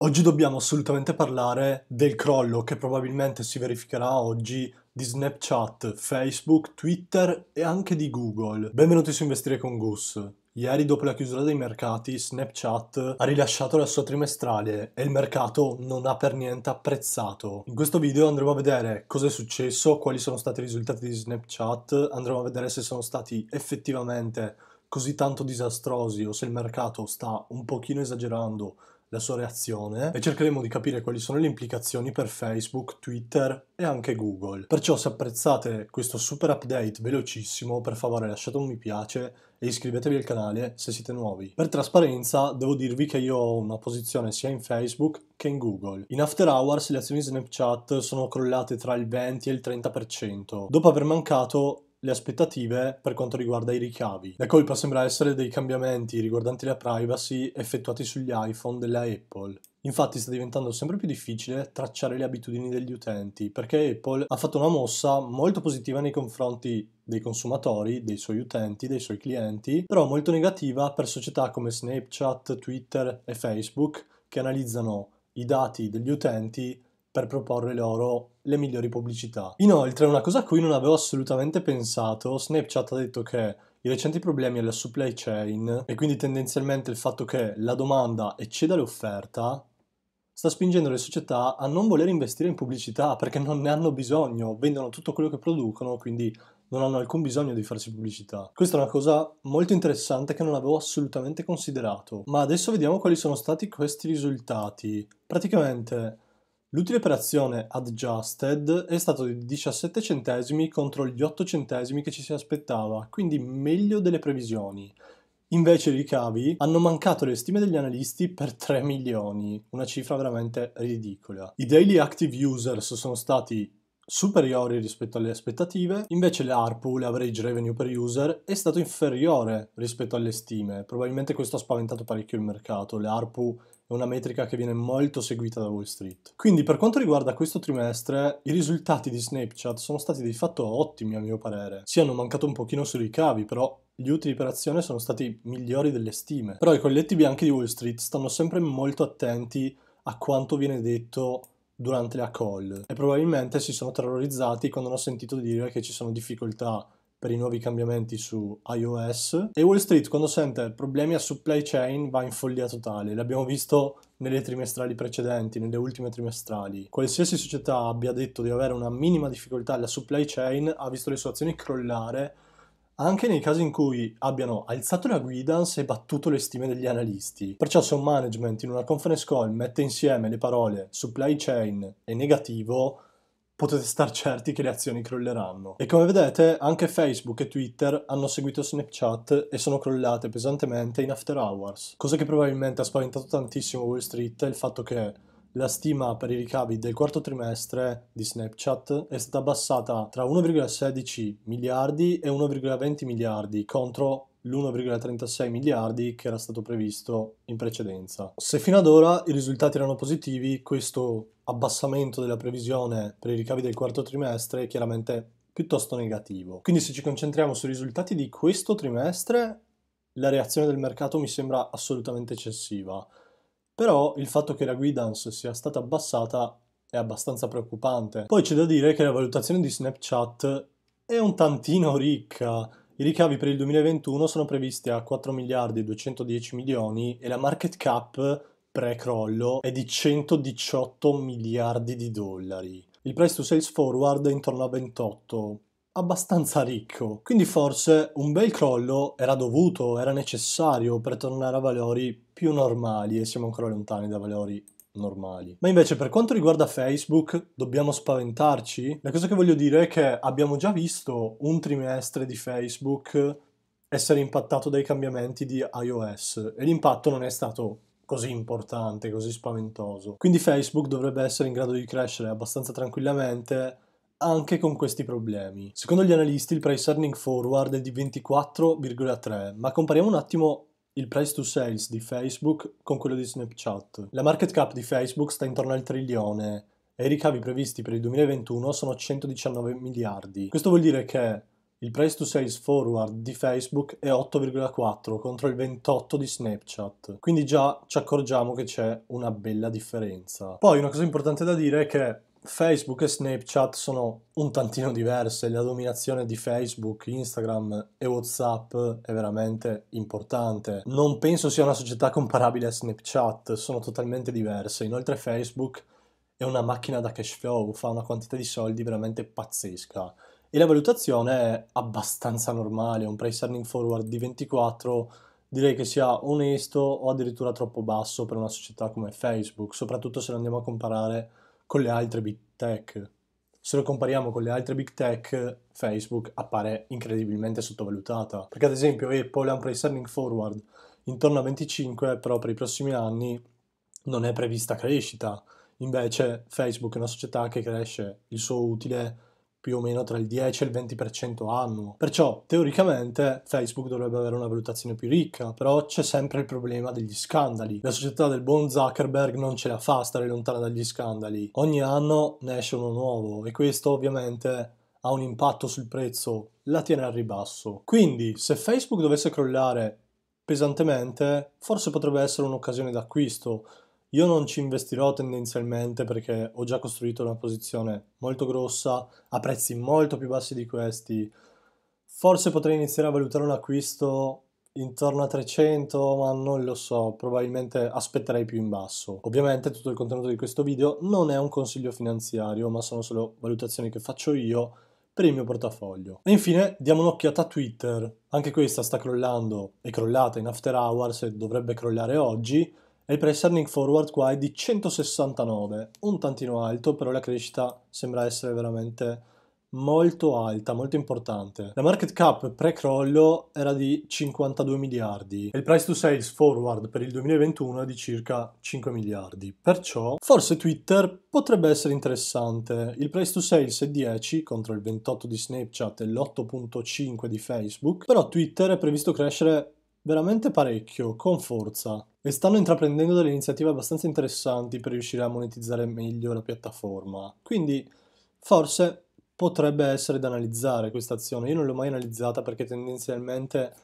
Oggi dobbiamo assolutamente parlare del crollo che probabilmente si verificherà oggi di Snapchat, Facebook, Twitter e anche di Google. Benvenuti su Investire con Gus. Ieri, dopo la chiusura dei mercati, Snapchat ha rilasciato la sua trimestrale e il mercato non ha per niente apprezzato. In questo video andremo a vedere cosa è successo, quali sono stati i risultati di Snapchat, andremo a vedere se sono stati effettivamente così tanto disastrosi o se il mercato sta un pochino esagerando la sua reazione e cercheremo di capire quali sono le implicazioni per Facebook, Twitter e anche Google. Perciò se apprezzate questo super update velocissimo, per favore lasciate un mi piace e iscrivetevi al canale se siete nuovi. Per trasparenza devo dirvi che io ho una posizione sia in Facebook che in Google. In After Hours le azioni Snapchat sono crollate tra il 20 e il 30%, dopo aver mancato le aspettative per quanto riguarda i ricavi. La colpa sembra essere dei cambiamenti riguardanti la privacy effettuati sugli iPhone della Apple. Infatti sta diventando sempre più difficile tracciare le abitudini degli utenti perché Apple ha fatto una mossa molto positiva nei confronti dei consumatori, dei suoi utenti, dei suoi clienti, però molto negativa per società come Snapchat, Twitter e Facebook che analizzano i dati degli utenti per proporre loro le migliori pubblicità. Inoltre, una cosa a cui non avevo assolutamente pensato, Snapchat ha detto che i recenti problemi alla supply chain e quindi tendenzialmente il fatto che la domanda ecceda l'offerta sta spingendo le società a non voler investire in pubblicità perché non ne hanno bisogno, vendono tutto quello che producono, quindi non hanno alcun bisogno di farsi pubblicità. Questa è una cosa molto interessante che non avevo assolutamente considerato. Ma adesso vediamo quali sono stati questi risultati. Praticamente L'utile per azione adjusted è stato di 17 centesimi contro gli 8 centesimi che ci si aspettava, quindi meglio delle previsioni. Invece i ricavi hanno mancato le stime degli analisti per 3 milioni, una cifra veramente ridicola. I daily active users sono stati superiori rispetto alle aspettative, invece l'ARPU, l'average revenue per user, è stato inferiore rispetto alle stime. Probabilmente questo ha spaventato parecchio il mercato, l'ARPU è una metrica che viene molto seguita da Wall Street. Quindi per quanto riguarda questo trimestre, i risultati di Snapchat sono stati di fatto ottimi a mio parere. Si hanno mancato un pochino sui ricavi, però gli utili per azione sono stati migliori delle stime. Però i colletti bianchi di Wall Street stanno sempre molto attenti a quanto viene detto durante la call e probabilmente si sono terrorizzati quando hanno sentito dire che ci sono difficoltà per i nuovi cambiamenti su iOS e Wall Street quando sente problemi a supply chain va in follia totale, l'abbiamo visto nelle trimestrali precedenti, nelle ultime trimestrali. Qualsiasi società abbia detto di avere una minima difficoltà alla supply chain ha visto le sue azioni crollare anche nei casi in cui abbiano alzato la guidance e battuto le stime degli analisti. Perciò se un management in una conference call mette insieme le parole supply chain e negativo, potete star certi che le azioni crolleranno. E come vedete anche Facebook e Twitter hanno seguito Snapchat e sono crollate pesantemente in after hours, cosa che probabilmente ha spaventato tantissimo Wall Street è il fatto che la stima per i ricavi del quarto trimestre di Snapchat è stata abbassata tra 1,16 miliardi e 1,20 miliardi contro l'1,36 miliardi che era stato previsto in precedenza. Se fino ad ora i risultati erano positivi, questo abbassamento della previsione per i ricavi del quarto trimestre è chiaramente piuttosto negativo. Quindi se ci concentriamo sui risultati di questo trimestre, la reazione del mercato mi sembra assolutamente eccessiva. Però il fatto che la guidance sia stata abbassata è abbastanza preoccupante. Poi c'è da dire che la valutazione di Snapchat è un tantino ricca i ricavi per il 2021 sono previsti a 4 miliardi e 210 milioni e la market cap pre-crollo è di 118 miliardi di dollari. Il price to sales forward è intorno a 28, abbastanza ricco. Quindi forse un bel crollo era dovuto, era necessario per tornare a valori più normali e siamo ancora lontani da valori normali. Ma invece per quanto riguarda Facebook, dobbiamo spaventarci? La cosa che voglio dire è che abbiamo già visto un trimestre di Facebook essere impattato dai cambiamenti di iOS e l'impatto non è stato così importante, così spaventoso. Quindi Facebook dovrebbe essere in grado di crescere abbastanza tranquillamente anche con questi problemi. Secondo gli analisti il price earning forward è di 24,3, ma compariamo un attimo il price to sales di Facebook con quello di Snapchat. La market cap di Facebook sta intorno al trilione e i ricavi previsti per il 2021 sono 119 miliardi. Questo vuol dire che il price to sales forward di Facebook è 8,4 contro il 28 di Snapchat. Quindi già ci accorgiamo che c'è una bella differenza. Poi una cosa importante da dire è che Facebook e Snapchat sono un tantino diverse, la dominazione di Facebook, Instagram e Whatsapp è veramente importante. Non penso sia una società comparabile a Snapchat, sono totalmente diverse. Inoltre Facebook è una macchina da cash flow, fa una quantità di soldi veramente pazzesca. E la valutazione è abbastanza normale, un price earning forward di 24 direi che sia onesto o addirittura troppo basso per una società come Facebook, soprattutto se lo andiamo a comparare con le altre big tech. Se lo compariamo con le altre big tech, Facebook appare incredibilmente sottovalutata. Perché ad esempio Apple ha un price earning forward intorno a 25, però per i prossimi anni non è prevista crescita. Invece Facebook è una società che cresce il suo utile più o meno tra il 10 e il 20% annuo. Perciò teoricamente Facebook dovrebbe avere una valutazione più ricca, però c'è sempre il problema degli scandali. La società del buon Zuckerberg non ce la fa stare lontana dagli scandali. Ogni anno ne esce uno nuovo e questo ovviamente ha un impatto sul prezzo, la tiene al ribasso. Quindi se Facebook dovesse crollare pesantemente, forse potrebbe essere un'occasione d'acquisto io non ci investirò tendenzialmente perché ho già costruito una posizione molto grossa a prezzi molto più bassi di questi. Forse potrei iniziare a valutare un acquisto intorno a 300, ma non lo so, probabilmente aspetterei più in basso. Ovviamente tutto il contenuto di questo video non è un consiglio finanziario, ma sono solo valutazioni che faccio io per il mio portafoglio. E infine diamo un'occhiata a Twitter. Anche questa sta crollando, è crollata in after hours e dovrebbe crollare oggi e il price earning forward qua è di 169, un tantino alto, però la crescita sembra essere veramente molto alta, molto importante. La market cap pre-crollo era di 52 miliardi e il price to sales forward per il 2021 è di circa 5 miliardi. Perciò forse Twitter potrebbe essere interessante. Il price to sales è 10 contro il 28 di Snapchat e l'8.5 di Facebook, però Twitter è previsto crescere veramente parecchio, con forza, e stanno intraprendendo delle iniziative abbastanza interessanti per riuscire a monetizzare meglio la piattaforma. Quindi forse potrebbe essere da analizzare questa azione. Io non l'ho mai analizzata perché tendenzialmente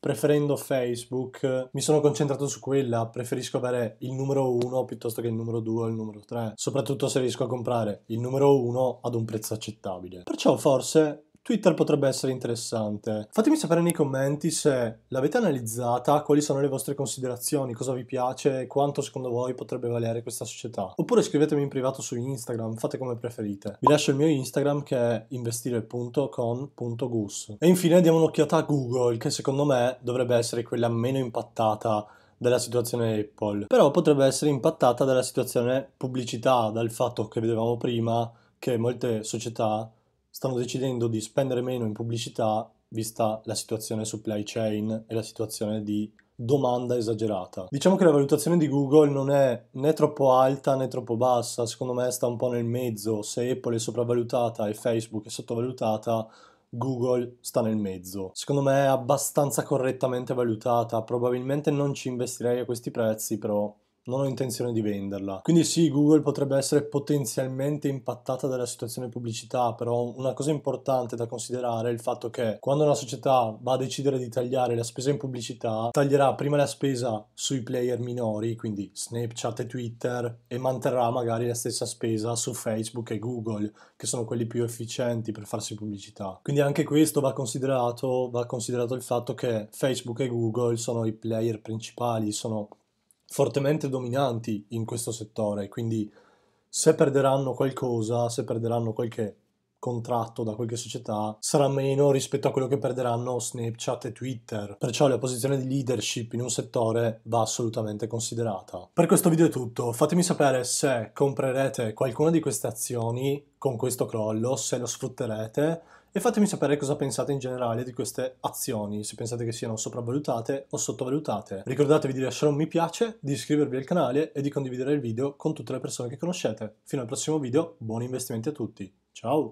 preferendo Facebook mi sono concentrato su quella, preferisco avere il numero 1 piuttosto che il numero 2 o il numero 3, soprattutto se riesco a comprare il numero 1 ad un prezzo accettabile. Perciò forse Twitter potrebbe essere interessante. Fatemi sapere nei commenti se l'avete analizzata, quali sono le vostre considerazioni, cosa vi piace, e quanto secondo voi potrebbe valere questa società. Oppure scrivetemi in privato su Instagram, fate come preferite. Vi lascio il mio Instagram che è investire.com.gus. E infine diamo un'occhiata a Google, che secondo me dovrebbe essere quella meno impattata della situazione Apple, però potrebbe essere impattata dalla situazione pubblicità, dal fatto che vedevamo prima che molte società stanno decidendo di spendere meno in pubblicità vista la situazione supply chain e la situazione di domanda esagerata. Diciamo che la valutazione di Google non è né troppo alta né troppo bassa, secondo me sta un po' nel mezzo, se Apple è sopravvalutata e Facebook è sottovalutata, Google sta nel mezzo. Secondo me è abbastanza correttamente valutata, probabilmente non ci investirei a questi prezzi, però non ho intenzione di venderla. Quindi sì, Google potrebbe essere potenzialmente impattata dalla situazione pubblicità, però una cosa importante da considerare è il fatto che quando una società va a decidere di tagliare la spesa in pubblicità, taglierà prima la spesa sui player minori, quindi Snapchat e Twitter, e manterrà magari la stessa spesa su Facebook e Google, che sono quelli più efficienti per farsi pubblicità. Quindi anche questo va considerato, va considerato il fatto che Facebook e Google sono i player principali, sono fortemente dominanti in questo settore, quindi se perderanno qualcosa, se perderanno qualche contratto da qualche società, sarà meno rispetto a quello che perderanno Snapchat e Twitter. Perciò la posizione di leadership in un settore va assolutamente considerata. Per questo video è tutto, fatemi sapere se comprerete qualcuna di queste azioni con questo crollo, se lo sfrutterete e fatemi sapere cosa pensate in generale di queste azioni, se pensate che siano sopravvalutate o sottovalutate. Ricordatevi di lasciare un mi piace, di iscrivervi al canale e di condividere il video con tutte le persone che conoscete. Fino al prossimo video, buoni investimenti a tutti. Ciao!